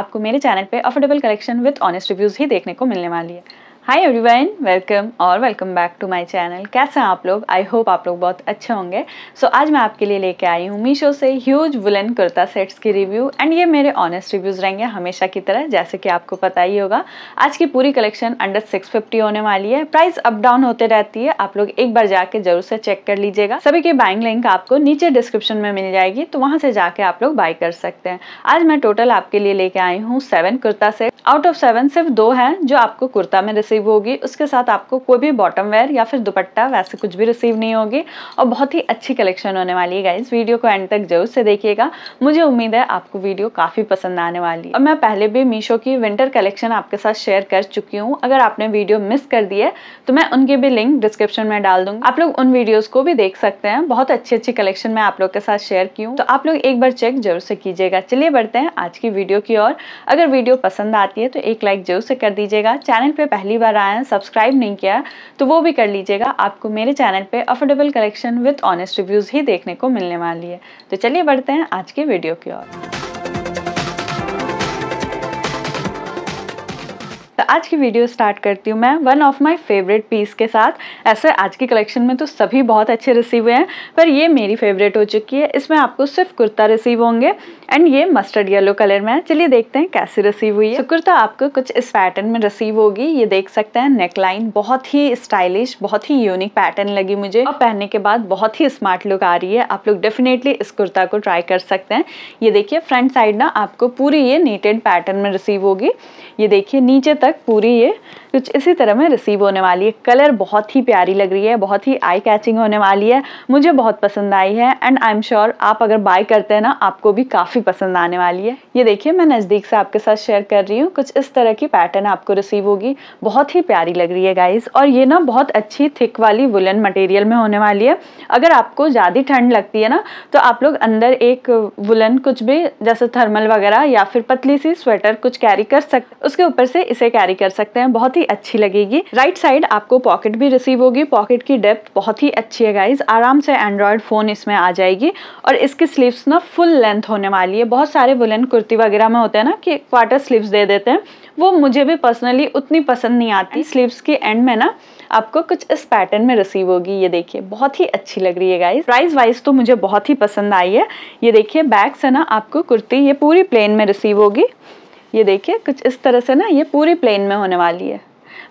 आपको मेरे चैनल पे affordable collection with honest reviews ही देखने को मिलने वाली है हाई एवरी वन वेलकम और welcome back to my channel कैसे हैं आप लोग आई होप आप लोग बहुत अच्छे होंगे सो so, आज मैं आपके लिए लेके आई हूँ मीशो से ह्यूज वुलन कुर्ता सेट्स की रिव्यू एंड ये मेरे ऑनेस्ट रिव्यूज़ रहेंगे हमेशा की तरह जैसे कि आपको पता ही होगा आज की पूरी कलेक्शन अंडर 650 होने वाली है प्राइस अप डाउन होते रहती है आप लोग एक बार जाके जरूर से चेक कर लीजिएगा सभी की बाइंग लिंक आपको नीचे डिस्क्रिप्शन में मिल जाएगी तो वहाँ से जाके आप लोग बाई कर सकते हैं आज मैं टोटल आपके लिए लेके आई हूँ seven kurta set out of seven सिर्फ दो हैं जो आपको कुर्ता में रिसीव रिसीव होगी उसके साथ आपको कोई भी बॉटम वेयर या फिर दुपट्टा वैसे कुछ भी रिसीव नहीं होगी और बहुत ही अच्छी कलेक्शन होने वाली है गाइज वीडियो को एंड तक जरूर से देखिएगा मुझे उम्मीद है आपको वीडियो काफ़ी पसंद आने वाली और मैं पहले भी मीशो की विंटर कलेक्शन आपके साथ शेयर कर चुकी हूँ अगर आपने वीडियो मिस कर दी है तो मैं उनकी भी लिंक डिस्क्रिप्शन में डाल दूंगा आप लोग उन वीडियोज़ को भी देख सकते हैं बहुत अच्छी अच्छी कलेक्शन मैं आप लोग के साथ शेयर की हूँ तो आप लोग एक बार चेक जरूर से कीजिएगा चलिए बढ़ते हैं आज की वीडियो की ओर अगर वीडियो पसंद आती है तो एक लाइक जरूर से कर दीजिएगा चैनल पर पहली बार बार आया है सब्सक्राइब नहीं किया तो वो भी कर लीजिएगा आपको मेरे चैनल पे affordable collection with honest reviews ही देखने को मिलने वाली है तो चलिए बढ़ते हैं आज के वीडियो की ओर तो आज की वीडियो स्टार्ट करती हूँ मैं one of my favourite piece के साथ ऐसे आज की कलेक्शन में तो सभी बहुत अच्छे रिसीव हुए हैं पर ये मेरी फेवरेट हो चुकी है इसमें आपको सिर्फ कुर्ता रिसीव होंगे एंड ये मस्टर्ड येलो कलर में है चलिए देखते हैं कैसे रिसीव हुई है so, कुर्ता तो आपको कुछ इस पैटर्न में रिसीव होगी ये देख सकते हैं नेक लाइन बहुत ही स्टाइलिश बहुत ही यूनिक पैटर्न लगी मुझे और पहनने के बाद बहुत ही स्मार्ट लुक आ रही है आप लोग डेफिनेटली इस कुर्ता को ट्राई कर सकते हैं ये देखिए फ्रंट साइड ना आपको पूरी ये नीटेड पैटर्न में रिसीव होगी ये देखिए नीचे तक पूरी ये कुछ तो इसी तरह में रिसीव होने वाली है कलर बहुत ही प्यारी लग रही है बहुत ही आई कैचिंग होने वाली है मुझे बहुत पसंद आई है एंड आई एम श्योर आप अगर बाय करते हैं ना आपको भी काफ़ी पसंद आने वाली है ये देखिए मैं नज़दीक से आपके साथ शेयर कर रही हूँ कुछ इस तरह की पैटर्न आपको रिसीव होगी बहुत ही प्यारी लग रही है गाइज और ये ना बहुत अच्छी थिक वाली वुलन मटेरियल में होने वाली है अगर आपको ज़्यादा ठंड लगती है ना तो आप लोग अंदर एक वुलन कुछ भी जैसे थर्मल वगैरह या फिर पतली सी स्वेटर कुछ कैरी कर सकते उसके ऊपर से इसे कैरी कर सकते हैं बहुत ही अच्छी लगेगी राइट साइड आपको पॉकेट भी रिसीव होगी पॉकेट की डेप्थ बहुत ही अच्छी है गाइज आराम से एंड्रॉयड फ़ोन इसमें आ जाएगी और इसकी स्लीव्स ना फुल लेंथ होने वाली है बहुत सारे वुलन कुर्ती वगैरह में होते हैं ना कि क्वार्टर स्लीव्स दे देते हैं वो मुझे भी पर्सनली उतनी पसंद नहीं आती स्लीव्स की एंड में ना आपको कुछ इस पैटर्न में रिसीव होगी ये देखिए बहुत ही अच्छी लग रही है गाइज प्राइस वाइज तो मुझे बहुत ही पसंद आई है ये देखिए बैक से ना आपको कुर्ती ये पूरी प्लेन में रिसीव होगी ये देखिए कुछ इस तरह से ना ये पूरी प्लेन में होने वाली है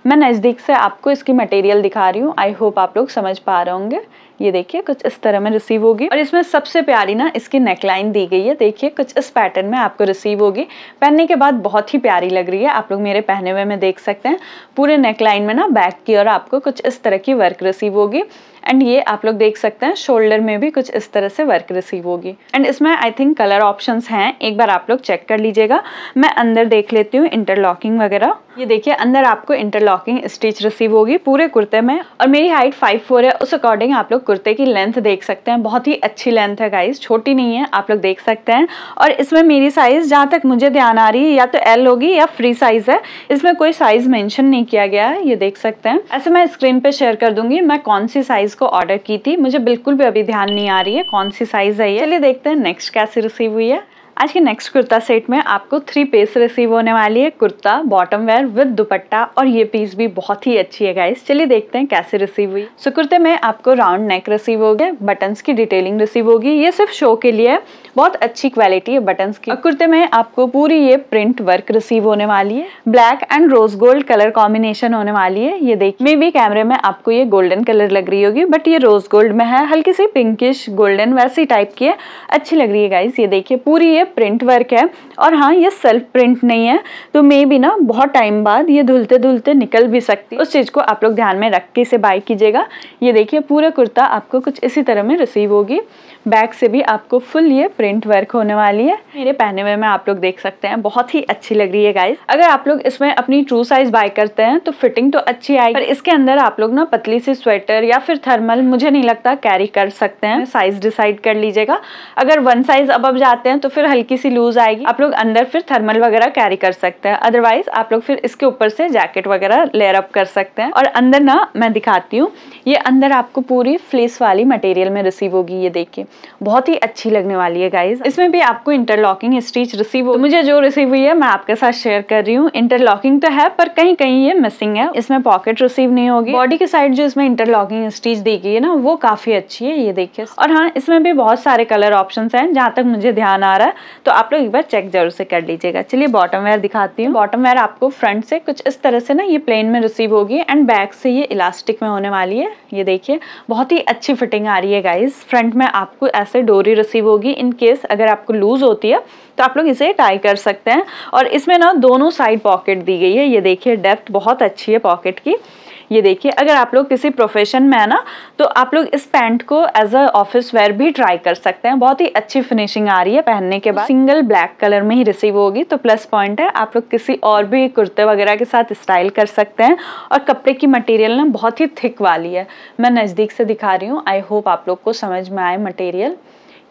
मैं नज़दीक से आपको इसकी मटेरियल दिखा रही हूँ आई होप आप लोग समझ पा रहे होंगे ये देखिए कुछ इस तरह में रिसीव होगी और इसमें सबसे प्यारी ना इसकी नेकलाइन दी गई है देखिए कुछ इस पैटर्न में आपको रिसीव होगी पहनने के बाद बहुत ही प्यारी लग रही है आप लोग मेरे पहने हुए में देख सकते हैं पूरे नेकलाइन में ना बैक की और आपको कुछ इस तरह की वर्क रिसीव होगी एंड ये आप लोग देख सकते हैं शोल्डर में भी कुछ इस तरह से वर्क रिसीव होगी एंड इसमें आई थिंक कलर ऑप्शंस हैं एक बार आप लोग चेक कर लीजिएगा मैं अंदर देख लेती हूँ इंटरलॉकिंग वगैरह ये देखिए अंदर आपको इंटरलॉकिंग स्टिच रिसीव होगी पूरे कुर्ते में और मेरी हाइट फाइव फोर है उस अकॉर्डिंग आप लोग कुर्ते की लेंथ देख सकते हैं बहुत ही अच्छी लेंथ है गाइज़ छोटी नहीं है आप लोग देख सकते हैं और इसमें मेरी साइज़ जहाँ तक मुझे ध्यान आ रही है या तो एल होगी या फ्री साइज़ है इसमें कोई साइज़ मैंशन नहीं किया गया है ये देख सकते हैं ऐसे मैं स्क्रीन पर शेयर कर दूंगी मैं कौन सी साइज़ को ऑर्डर की थी मुझे बिल्कुल भी अभी ध्यान नहीं आ रही है कौन सी साइज़ है ये चलिए देखते हैं नेक्स्ट कैसे रिसीव हुई है आज के नेक्स्ट कुर्ता सेट में आपको थ्री पीस रिसीव होने वाली है kurta bottom wear with dupatta और ये पीस भी बहुत ही अच्छी है गाइस चलिए देखते हैं कैसे रिसीव हुई सो कुर्ते में आपको राउंड नेक रिसीव हो गया बटन्स की डिटेलिंग रिसीव होगी ये सिर्फ शो के लिए है बहुत अच्छी क्वालिटी है बटन्स की कुर्ते में आपको पूरी ये प्रिंट वर्क रिसीव होने वाली है black and rose gold colour combination होने वाली है ये देख मे भी कैमरे में आपको ये गोल्डन कलर लग रही होगी बट ये रोज गोल्ड में है हल्की सी पिंकिश गोल्डन वैसी टाइप की है अच्छी लग रही है गाइस ये देखिए पूरी ये प्रिंट वर्क है और हाँ ये सेल्फ प्रिंट नहीं है तो मे भी ना बहुत टाइम बाद ये धुलते धुलते निकल भी सकती है उस चीज़ को आप लोग ध्यान में रख के इसे बाई कीजिएगा ये देखिए पूरा कुर्ता आपको कुछ इसी तरह में रिसीव होगी बैक से भी आपको फुल ये प्रिंट वर्क होने वाली है मेरे पहने हुए में आप लोग देख सकते हैं बहुत ही अच्छी लग रही है गाइस अगर आप लोग इसमें अपनी ट्रू साइज बाय करते हैं तो फिटिंग तो अच्छी आएगी पर इसके अंदर आप लोग ना पतली सी स्वेटर या फिर थर्मल मुझे नहीं लगता कैरी कर सकते हैं साइज डिसाइड कर लीजिएगा अगर वन साइज अब जाते हैं तो फिर हल्की सी लूज आएगी आप लोग अंदर फिर थर्मल वगैरह कैरी कर सकते हैं अदरवाइज आप लोग फिर इसके ऊपर से जैकेट वगैरह लेयर अप कर सकते हैं और अंदर ना मैं दिखाती हूँ ये अंदर आपको पूरी फ्लेस वाली मटेरियल में रिसीव होगी ये देखिए बहुत ही अच्छी लगने वाली है गाइज इसमें भी आपको इंटरलॉकिंग स्टिच रिसीव हो मुझे जो रिसीव हुई है मैं आपके साथ शेयर कर रही हूँ इंटरलॉकिंग तो है पर कहीं कहीं ये मिसिंग है इसमें पॉकेट रिसीव नहीं होगी बॉडी के साइड जो इसमें इंटरलॉकिंग स्टिच दी गई है ना वो काफी अच्छी है ये देखिए और हाँ इसमें भी बहुत सारे कलर ऑप्शन है जहाँ तक मुझे ध्यान आ रहा है तो आप लोग एक बार चेक जरूर से कर लीजिएगा चलिए बॉटम वेयर दिखाती हूँ बॉटम वेयर आपको फ्रंट से कुछ इस तरह से ना ये प्लेन में रिसीव होगी एंड बैक से ये इलास्टिक में होने वाली है ये देखिए बहुत ही अच्छी फिटिंग आ रही है गाइज फ्रंट में आपको ऐसे डोरी रिसीव होगी इन केस अगर आपको लूज़ होती है तो आप लोग इसे टाई कर सकते हैं और इसमें ना दोनों साइड पॉकेट दी गई है ये देखिए डेप्थ बहुत अच्छी है पॉकेट की ये देखिए अगर आप लोग किसी प्रोफेशन में है ना तो आप लोग इस पैंट को एज अ ऑफिस वेयर भी ट्राई कर सकते हैं बहुत ही अच्छी फिनिशिंग आ रही है पहनने के तो बाद सिंगल ब्लैक कलर में ही रिसीव होगी तो प्लस पॉइंट है आप लोग किसी और भी कुर्ते वगैरह के साथ स्टाइल कर सकते हैं और कपड़े की मटेरियल ना बहुत ही थिक वाली है मैं नज़दीक से दिखा रही हूँ आई होप आप लोग को समझ में आए मटेरियल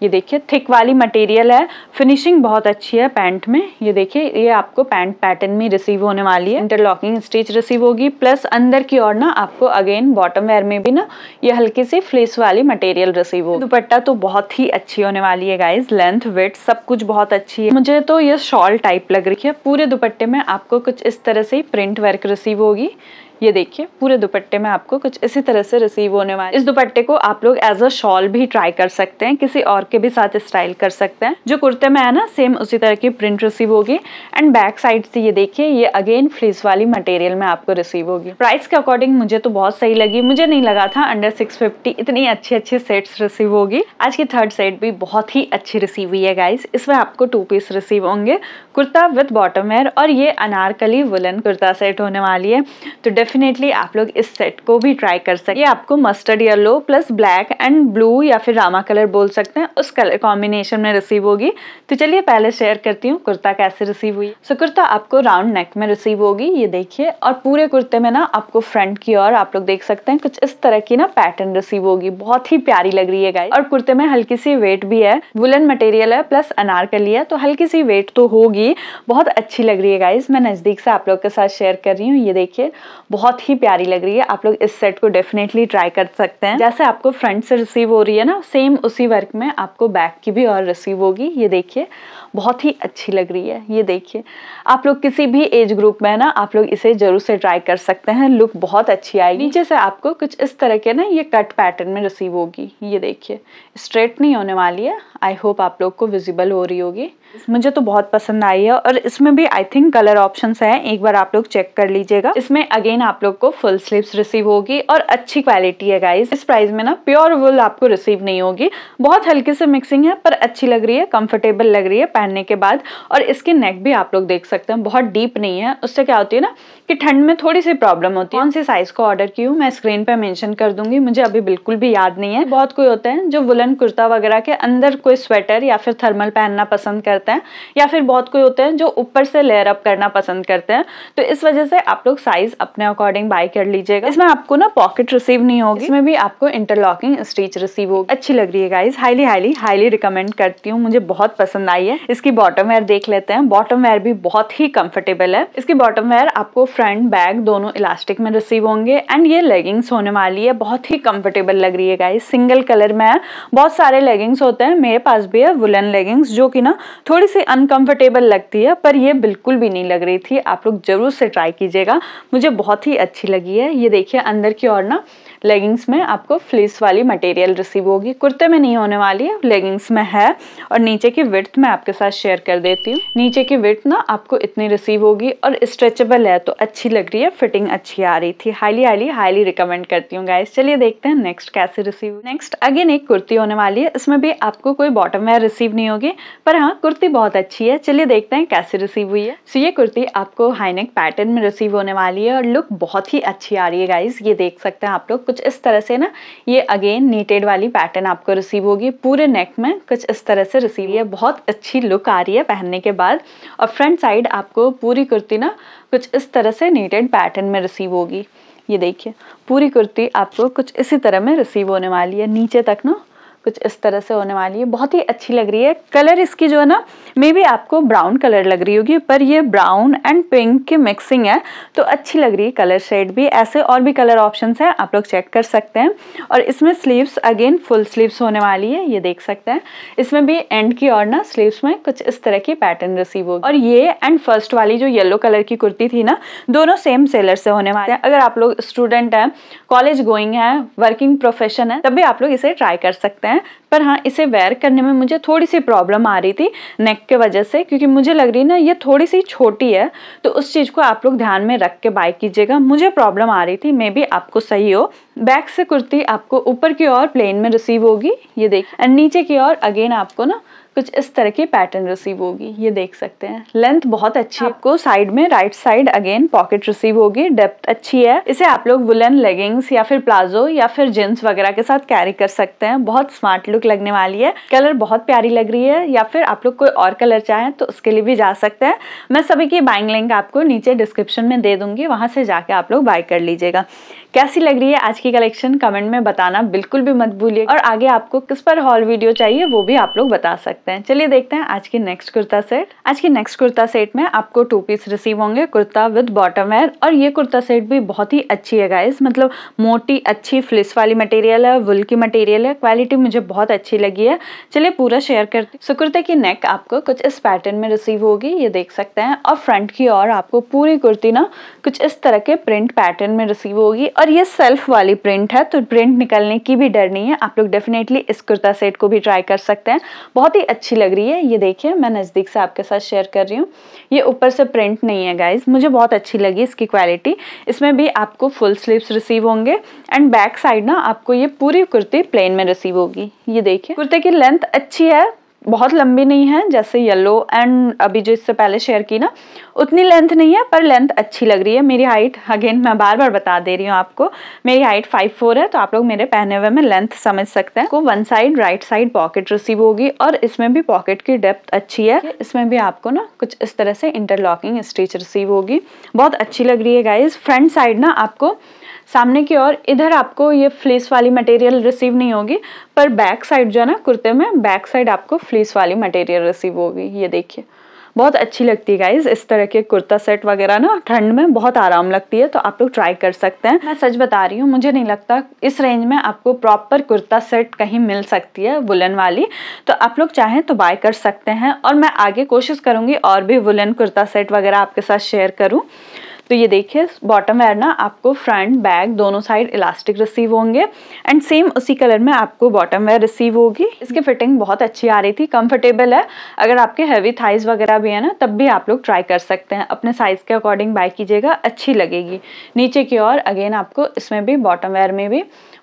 ये देखिए थिक वाली मटेरियल है फिनिशिंग बहुत अच्छी है पैंट में ये देखिए ये आपको पैंट पैटर्न में रिसीव होने वाली है इंटरलॉकिंग स्टिच रिसीव होगी प्लस अंदर की ओर ना आपको अगेन बॉटम वेयर में भी ना ये हल्की सी फ्लेस वाली मटेरियल रिसीव होगी दुपट्टा तो बहुत ही अच्छी होने वाली है गाइज लेंथ वेट सब कुछ बहुत अच्छी है मुझे तो ये शॉल टाइप लग रही है पूरे दुपट्टे में आपको कुछ इस तरह से ही प्रिंट वर्क रिसीव होगी ये देखिए पूरे दुपट्टे में आपको कुछ इसी तरह से रिसीव होने वाला इस दुपट्टे को आप लोग एज अ शॉल भी ट्राई कर सकते हैं किसी और के भी साथ स्टाइल कर सकते हैं जो कुर्ते में है ना सेम उसी तरह की प्रिंट रिसीव होगी एंड बैक साइड से ये देखिए ये अगेन फ्लीस वाली मटेरियल में आपको रिसीव होगी प्राइस के अकॉर्डिंग मुझे तो बहुत सही लगी मुझे नहीं लगा था अंडर सिक्स इतनी अच्छी अच्छी सेट्स रिसीव होगी आज की थर्ड सेट भी बहुत ही अच्छी रिसीव हुई है गाइज इसमें आपको टू पीस रिसीव होंगे कुर्ता विथ बॉटम वेयर और ये अनारकली वुलन कुर्ता सेट होने वाली है तो डेफिनेटली आप लोग इस सेट को भी ट्राई कर सकते हैं आपको mustard yellow plus black and blue या फिर रामा कलर बोल सकते हैं उस कलर कॉम्बिनेशन में रिसीव होगी तो चलिए पहले शेयर करती हूँ कुर्ता कैसे रिसीव हुई सो so, कुर्ता आपको राउंड नेक में रिसीव होगी ये देखिए और पूरे कुर्ते में ना आपको फ्रंट की ओर आप लोग देख सकते हैं कुछ इस तरह की ना पैटर्न रिसीव होगी बहुत ही प्यारी लग रही है गाय और कुर्ते में हल्की सी वेट भी है वुलन मटेरियल है प्लस अनार अनारकली लिया तो हल्की सी वेट तो होगी बहुत अच्छी लग रही है गाइज मैं नज़दीक से आप लोग के साथ शेयर कर रही हूँ ये देखिए बहुत ही प्यारी लग रही है आप लोग इस सेट को डेफिनेटली ट्राई कर सकते हैं जैसे आपको फ्रंट से रिसीव हो रही है ना सेम उसी वर्क में आपको बैक की भी और रिसीव होगी ये देखिए बहुत ही अच्छी लग रही है ये देखिए आप लोग किसी भी एज ग्रुप में ना आप लोग इसे जरूर से ट्राई कर सकते हैं लुक बहुत अच्छी आएगी नीचे से आपको कुछ इस तरह के ना ये कट पैटर्न में रिसीव होगी ये देखिए स्ट्रेट नहीं होने वाली है आई होप आप लोग को विजिबल हो रही होगी मुझे तो बहुत पसंद आई है और इसमें भी आई थिंक कलर ऑप्शन है एक बार आप लोग चेक कर लीजिएगा इसमें अगेन आप लोग को फुल स्लीव्स रिसीव होगी और अच्छी क्वालिटी है गाइज इस प्राइस में ना प्योर वुल आपको रिसीव नहीं होगी बहुत हल्की से मिक्सिंग है पर अच्छी लग रही है कंफर्टेबल लग रही है पहनने के बाद और इसकी नेक भी आप लोग देख सकते हैं बहुत डीप नहीं है उससे क्या होती है ना कि ठंड में थोड़ी सी प्रॉब्लम होती है कौन सी साइज को ऑर्डर की हूँ मैं स्क्रीन पर मैंशन कर दूंगी मुझे अभी बिल्कुल भी याद नहीं है बहुत कोई होते हैं जो वुलन कुर्ता वगैरह के अंदर कोई स्वेटर या फिर थर्मल पहनना पसंद करता करते हैं या फिर बहुत कोई होते हैं जो ऊपर से लेयर अप करना पसंद करते हैं तो इस वजह से आप लोग साइज अपने अकॉर्डिंग बाय कर लीजिएगा इसमें आपको ना पॉकेट रिसीव नहीं होगी इसमें भी आपको इंटरलॉकिंग स्टिच रिसीव होगी अच्छी लग रही है guys highly highly highly recommend करती हूँ मुझे बहुत पसंद आई है इसकी बॉटम वेयर देख लेते हैं बॉटम वेयर भी बहुत ही कंफर्टेबल है इसकी बॉटम वेयर आपको फ्रंट बैक दोनों इलास्टिक में रिसीव होंगे एंड ये लेगिंग्स होने वाली है बहुत ही कंफर्टेबल लग रही है गाइज सिंगल कलर में है बहुत सारे लेगिंग्स होते हैं मेरे पास भी है वुलन लेगिंग्स जो कि ना थोड़ी सी अनकंफर्टेबल लगती है पर ये बिल्कुल भी नहीं लग रही थी आप लोग ज़रूर से ट्राई कीजिएगा मुझे बहुत ही अच्छी लगी है ये देखिए अंदर की ओर ना लेगिंग्स में आपको फ्लीस वाली मटेरियल रिसीव होगी कुर्ते में नहीं होने वाली है लेगिंग्स में है और नीचे की विर्थ मैं आपके साथ शेयर कर देती हूँ नीचे की विर्थ ना आपको इतनी रिसीव होगी और स्ट्रेचेबल है तो अच्छी लग रही है फिटिंग अच्छी आ रही थी हाईली हाईली हाईली रिकमेंड करती हूँ गाइस चलिए देखते हैं नेक्स्ट कैसे रिसीव नेक्स्ट अगेन एक कुर्ती होने वाली है इसमें भी आपको कोई बॉटम वेयर रिसीव नहीं होगी पर हाँ कुर्ती बहुत अच्छी है चलिए देखते हैं कैसे रिसीव हुई है सो ये कुर्ती आपको हाईनेक पैटर्न में रिसीव होने वाली है और लुक बहुत ही अच्छी आ रही है गाइज ये देख सकते हैं आप लोग कुछ इस तरह से ना ये अगेन नीटेड वाली पैटर्न आपको रिसीव होगी पूरे नेक में कुछ इस तरह से रिसीव है बहुत अच्छी लुक आ रही है पहनने के बाद और फ्रंट साइड आपको पूरी कुर्ती ना कुछ इस तरह से नीटेड पैटर्न में रिसीव होगी ये देखिए पूरी कुर्ती आपको कुछ इसी तरह में रिसीव होने वाली है नीचे तक ना कुछ इस तरह से होने वाली है बहुत ही अच्छी लग रही है कलर इसकी जो है ना मे बी आपको ब्राउन कलर लग रही होगी पर ये ब्राउन एंड पिंक की मिक्सिंग है तो अच्छी लग रही है कलर शेड भी ऐसे और भी कलर ऑप्शन हैं आप लोग चेक कर सकते हैं और इसमें स्लीव्स अगेन फुल स्लीव्स होने वाली है ये देख सकते हैं इसमें भी एंड की और ना स्लीव्स में कुछ इस तरह की पैटर्न रिसीव होगी और ये एंड फर्स्ट वाली जो येलो कलर की कुर्ती थी ना दोनों सेम सेलर से होने वाले हैं अगर आप लोग स्टूडेंट हैं कॉलेज गोइंग है वर्किंग प्रोफेशन है तब भी आप लोग इसे ट्राई कर सकते हैं है पर हाँ इसे वेयर करने में मुझे थोड़ी सी प्रॉब्लम आ रही थी नेक के वजह से क्योंकि मुझे लग रही ना ये थोड़ी सी छोटी है तो उस चीज़ को आप लोग ध्यान में रख के बाय कीजिएगा मुझे प्रॉब्लम आ रही थी मे बी आपको सही हो बैक से कुर्ती आपको ऊपर की ओर प्लेन में रिसीव होगी ये देखिए एंड नीचे की ओर अगेन आपको ना कुछ इस तरह की पैटर्न रिसीव होगी ये देख सकते हैं लेंथ बहुत अच्छी है हाँ। आपको साइड में right side again pocket receive होगी डेप्थ अच्छी है इसे आप लोग वुलन लेगिंग्स या फिर प्लाजो या फिर जींस वगैरह के साथ कैरी कर सकते हैं बहुत स्मार्ट लुक लगने वाली है कलर बहुत प्यारी लग रही है या फिर आप लोग कोई और कलर चाहें तो उसके लिए भी जा सकते हैं मैं सभी की बाइंग लिंक आपको नीचे डिस्क्रिप्शन में दे दूंगी वहाँ से जाके आप लोग बाय कर लीजिएगा कैसी लग रही है आज की कलेक्शन कमेंट में बताना बिल्कुल भी मत भूलिए और आगे आपको किस पर हॉल वीडियो चाहिए वो भी आप लोग बता सकते सकते हैं चलिए देखते हैं आज की नेक्स्ट कुर्ता सेट आज की नेक्स्ट कुर्ता सेट में आपको टू पीस रिसीव होंगे कुर्ता विद बॉटम वेयर और ये कुर्ता सेट भी बहुत ही अच्छी है गाइस मतलब मोटी अच्छी फ्लिस वाली मटेरियल है वुल की मटेरियल है क्वालिटी मुझे बहुत अच्छी लगी है चलिए पूरा शेयर करती सो कुर्ते की नेक आपको कुछ इस पैटर्न में रिसीव होगी ये देख सकते हैं और फ्रंट की और आपको पूरी कुर्ती ना कुछ इस तरह के प्रिंट पैटर्न में रिसीव होगी और ये सेल्फ वाली प्रिंट है तो प्रिंट निकलने की भी डर नहीं है आप लोग डेफिनेटली इस कुर्ता सेट को भी ट्राई कर सकते हैं बहुत ही अच्छी लग रही है ये देखिए मैं नज़दीक से आपके साथ शेयर कर रही हूँ ये ऊपर से प्रिंट नहीं है गाइज मुझे बहुत अच्छी लगी इसकी क्वालिटी इसमें भी आपको फुल स्लीव्स रिसीव होंगे एंड बैक साइड ना आपको ये पूरी कुर्ती प्लेन में रिसीव होगी ये देखिए कुर्ते की लेंथ अच्छी है बहुत लंबी नहीं है जैसे येलो एंड अभी जो इससे पहले शेयर की ना उतनी लेंथ नहीं है पर लेंथ अच्छी लग रही है मेरी हाइट अगेन मैं बार बार बता दे रही हूँ आपको मेरी हाइट फाइव फोर है तो आप लोग मेरे पहने हुए में लेंथ समझ सकते हैं को one side right side pocket receive होगी और इसमें भी पॉकेट की डेप्थ अच्छी है इसमें भी आपको ना कुछ इस तरह से इंटरलॉकिंग स्टिच रिसीव होगी बहुत अच्छी लग रही है गाइज फ्रंट साइड ना आपको सामने की ओर इधर आपको ये फ्लीस वाली मटेरियल रिसीव नहीं होगी पर बैक साइड जो है ना कुर्ते में बैक साइड आपको फ्लीस वाली मटेरियल रिसीव होगी ये देखिए बहुत अच्छी लगती है गाइज इस तरह के कुर्ता सेट वगैरह ना ठंड में बहुत आराम लगती है तो आप लोग ट्राई कर सकते हैं मैं सच बता रही हूँ मुझे नहीं लगता इस रेंज में आपको प्रॉपर कुर्ता सेट कहीं मिल सकती है वुलन वाली तो आप लोग चाहें तो बाय कर सकते हैं और मैं आगे कोशिश करूँगी और भी वुलन कुर्ता सेट वगैरह आपके साथ शेयर करूँ तो ये देखिए बॉटम वेयर ना आपको फ्रंट बैक दोनों साइड इलास्टिक रिसीव होंगे एंड सेम उसी कलर में आपको बॉटम वेयर रिसीव होगी इसकी फिटिंग बहुत अच्छी आ रही थी कंफर्टेबल है अगर आपके हैवी थाइज वगैरह भी है ना तब भी आप लोग ट्राई कर सकते हैं अपने साइज़ के अकॉर्डिंग बाय कीजिएगा अच्छी लगेगी नीचे की ओर अगेन आपको इसमें भी बॉटम वेयर में भी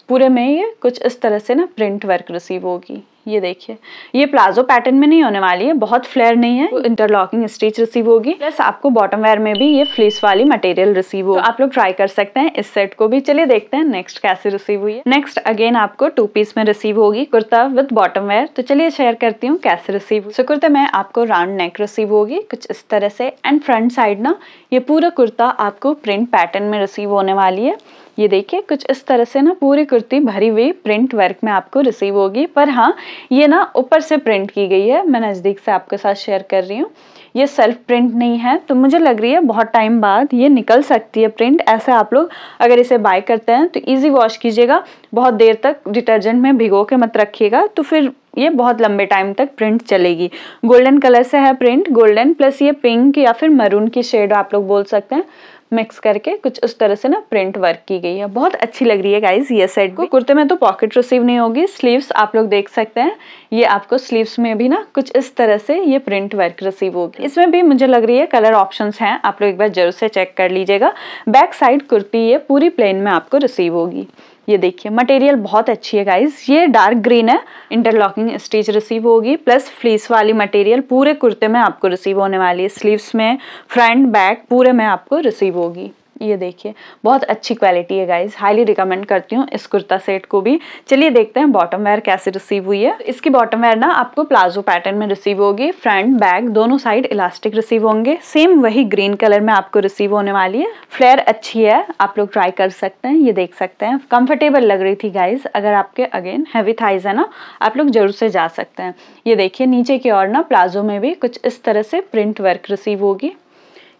पूरे में ये कुछ इस तरह से ना प्रिंट वर्क रिसीव होगी ये देखिए ये प्लाजो पैटर्न में नहीं होने वाली है बहुत फ्लेयर नहीं है इंटरलॉकिंग स्टिच रिसीव होगी प्लस आपको बॉटम वेयर में भी ये फ्लीस वाली मटेरियल रिसीव होगी तो आप लोग ट्राई कर सकते हैं इस सेट को भी चलिए देखते हैं नेक्स्ट कैसे रिसीव हुई है नेक्स्ट अगेन आपको टू पीस में रिसीव होगी कुर्ता विद बॉटम वेयर तो चलिए शेयर करती हूँ कैसे रिसीव हुई कुर्ते में आपको राउंड नेक रिसीव होगी कुछ इस तरह से एंड फ्रंट साइड ना ये पूरा कुर्ता आपको प्रिंट पैटर्न में रिसीव होने वाली है ये देखिए कुछ इस तरह से ना पूरी कुर्ती भरी हुई प्रिंट वर्क में आपको रिसीव होगी पर हाँ ये ना ऊपर से प्रिंट की गई है मैं नज़दीक से आपके साथ शेयर कर रही हूँ ये सेल्फ प्रिंट नहीं है तो मुझे लग रही है बहुत टाइम बाद ये निकल सकती है प्रिंट ऐसे आप लोग अगर इसे बाय करते हैं तो इजी वॉश कीजिएगा बहुत देर तक डिटर्जेंट में भिगो के मत रखिएगा तो फिर ये बहुत लंबे टाइम तक प्रिंट चलेगी गोल्डन कलर से है प्रिंट गोल्डन प्लस ये पिंक या फिर मरून की शेड आप लोग बोल सकते हैं मिक्स करके कुछ उस तरह से ना प्रिंट वर्क की गई है बहुत अच्छी लग रही है गाइज ये सेट को कुर्ते में तो पॉकेट रिसीव नहीं होगी स्लीव्स आप लोग देख सकते हैं ये आपको स्लीव्स में भी ना कुछ इस तरह से ये प्रिंट वर्क रिसीव होगी इसमें भी मुझे लग रही है कलर ऑप्शन हैं आप लोग एक बार जरूर से चेक कर लीजिएगा बैक साइड कुर्ती ये पूरी प्लेन में आपको रिसीव होगी ये देखिए मटेरियल बहुत अच्छी है गाइस ये डार्क ग्रीन है इंटरलॉकिंग स्टिच रिसीव होगी प्लस फ्लीस वाली मटेरियल पूरे कुर्ते में आपको रिसीव होने वाली है स्लीव्स में फ्रंट बैक पूरे में आपको रिसीव होगी ये देखिए बहुत अच्छी क्वालिटी है गाइज हाईली रिकमेंड करती हूँ इस कुर्ता सेट को भी चलिए देखते हैं बॉटम वेयर कैसे रिसीव हुई है इसकी बॉटम वेयर ना आपको प्लाजो पैटर्न में रिसीव होगी फ्रंट बैक दोनों साइड इलास्टिक रिसीव होंगे सेम वही ग्रीन कलर में आपको रिसीव होने वाली है फ्लेयर अच्छी है आप लोग ट्राई कर सकते हैं ये देख सकते हैं कम्फर्टेबल लग रही थी गाइज अगर आपके अगेन हैवी थाइज है ना आप लोग जरूर से जा सकते हैं ये देखिए नीचे की ओर ना प्लाजो में भी कुछ इस तरह से प्रिंट वर्क रिसीव होगी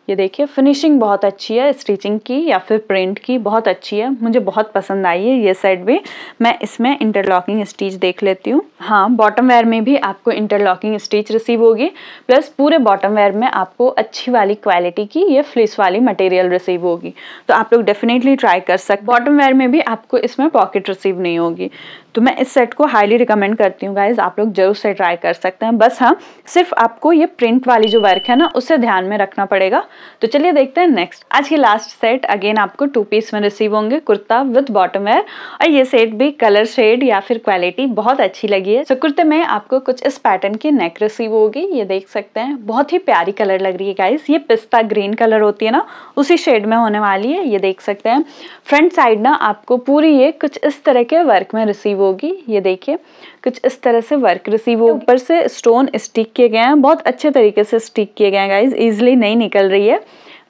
ये देखिए फिनिशिंग बहुत अच्छी है स्टिचिंग की या फिर प्रिंट की बहुत अच्छी है मुझे बहुत पसंद आई है ये साइड भी मैं इसमें इंटरलॉकिंग स्टिच देख लेती हूँ हाँ बॉटम वेयर में भी आपको इंटरलॉकिंग स्टिच रिसीव होगी प्लस पूरे बॉटम वेयर में आपको अच्छी वाली क्वालिटी की ये फ्लिस वाली मटेरियल रिसीव होगी तो आप लोग डेफिनेटली ट्राई कर सकते बॉटम वेयर में भी आपको इसमें पॉकेट रिसीव नहीं होगी तो मैं इस सेट को हाईली रिकमेंड करती हूँ गाइज आप लोग जरूर से ट्राई कर सकते हैं बस हाँ सिर्फ आपको ये प्रिंट वाली जो वर्क है ना उसे ध्यान में रखना पड़ेगा तो चलिए देखते हैं नेक्स्ट आज के लास्ट सेट अगेन आपको टू पीस में रिसीव होंगे कुर्ता विथ बॉटम वेयर और ये सेट भी कलर शेड या फिर क्वालिटी बहुत अच्छी लगी है सो तो कुर्ते में आपको कुछ इस पैटर्न की नेक रिसीव होगी ये देख सकते हैं बहुत ही प्यारी कलर लग रही है गाइज ये पिस्ता ग्रीन कलर होती है ना उसी शेड में होने वाली है ये देख सकते हैं फ्रंट साइड ना आपको पूरी ये कुछ इस तरह के वर्क में रिसीव होगी ये देखिए कुछ इस तरह से वर्क रिसीव हो तो ऊपर से स्टोन स्टिक किए गए हैं बहुत अच्छे तरीके से स्टिक किए गए हैं गाइज ईजिली नहीं निकल रही है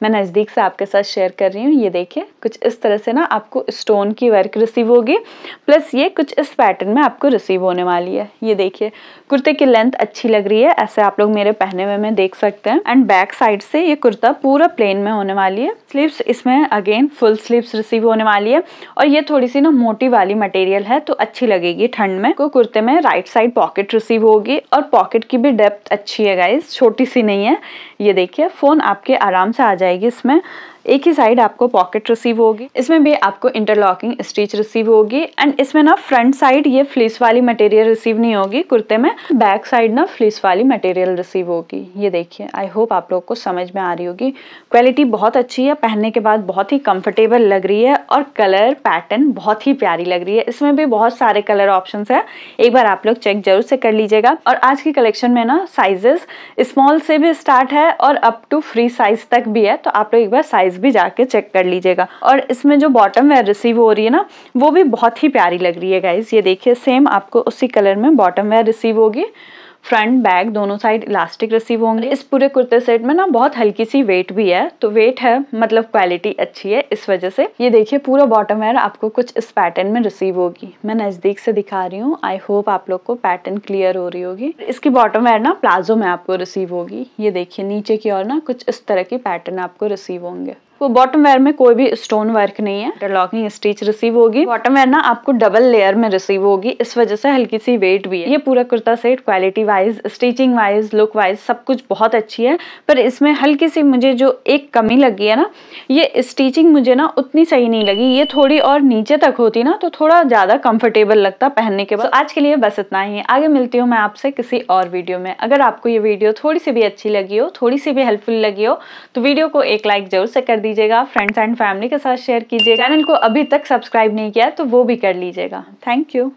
मैं नज़दीक से आपके साथ शेयर कर रही हूँ ये देखिए कुछ इस तरह से ना आपको स्टोन की वर्क रिसीव होगी प्लस ये कुछ इस पैटर्न में आपको रिसीव होने वाली है ये देखिए कुर्ते की लेंथ अच्छी लग रही है ऐसे आप लोग मेरे पहने हुए में देख सकते हैं एंड बैक साइड से ये कुर्ता पूरा प्लेन में होने वाली है स्लीव्स इसमें अगेन फुल स्लीव्स रिसीव होने वाली है और ये थोड़ी सी ना मोटी वाली मटेरियल है तो अच्छी लगेगी ठंड में को कुर्ते में राइट साइड पॉकेट रिसीव होगी और पॉकेट की भी डेप्थ अच्छी है गाइज छोटी सी नहीं है ये देखिए फ़ोन आपके आराम से आ जाएगी जाएगी इसमें एक ही साइड आपको पॉकेट रिसीव होगी इसमें भी आपको इंटरलॉकिंग स्टिच रिसीव होगी एंड इसमें ना फ्रंट साइड ये फ्लिस वाली मटेरियल रिसीव नहीं होगी कुर्ते में बैक साइड ना फ्लीस वाली मटेरियल रिसीव होगी ये देखिए आई होप आप लोग को समझ में आ रही होगी क्वालिटी बहुत अच्छी है पहनने के बाद बहुत ही कंफर्टेबल लग रही है और कलर पैटर्न बहुत ही प्यारी लग रही है इसमें भी बहुत सारे कलर ऑप्शन है एक बार आप लोग चेक जरूर से कर लीजिएगा और आज की कलेक्शन में ना साइजेस स्मॉल से भी स्टार्ट है और अप टू फ्री साइज तक भी है तो आप लोग एक बार साइज प्राइस भी जाके चेक कर लीजिएगा और इसमें जो बॉटम वेयर रिसीव हो रही है ना वो भी बहुत ही प्यारी लग रही है गाइज ये देखिए सेम आपको उसी कलर में बॉटम वेयर रिसीव होगी फ्रंट बैक दोनों साइड इलास्टिक रिसीव होंगे इस पूरे कुर्ते सेट में ना बहुत हल्की सी वेट भी है तो वेट है मतलब क्वालिटी अच्छी है इस वजह से ये देखिए पूरा बॉटम वेयर आपको कुछ इस पैटर्न में रिसीव होगी मैं नज़दीक से दिखा रही हूँ आई होप आप लोग को पैटर्न क्लियर हो रही होगी इसकी बॉटम वेयर ना प्लाजो में आपको रिसीव होगी ये देखिए नीचे की ओर ना कुछ इस तरह की पैटर्न आपको रिसीव होंगे आपको बॉटम वेयर में कोई भी स्टोन वर्क नहीं है इंटरलॉकिंग स्टिच रिसीव होगी बॉटम वेयर ना आपको डबल लेयर में रिसीव होगी इस वजह से हल्की सी वेट भी है ये पूरा kurta set quality wise stitching wise look wise सब कुछ बहुत अच्छी है पर इसमें हल्की सी मुझे जो एक कमी लगी है ना ये स्टिचिंग मुझे ना उतनी सही नहीं लगी ये थोड़ी और नीचे तक होती ना तो थोड़ा ज़्यादा कंफर्टेबल लगता पहनने के बाद आज के लिए बस इतना ही आगे मिलती हूँ मैं आपसे किसी और वीडियो में अगर आपको ये वीडियो थोड़ी सी भी अच्छी लगी हो थोड़ी सी भी हेल्पफुल लगी हो तो वीडियो को एक लाइक जरूर से कर दीजिए लीजिएगा फ्रेंड्स एंड फैमिली के साथ शेयर कीजिएगा चैनल को अभी तक सब्सक्राइब नहीं किया तो वो भी कर लीजिएगा थैंक यू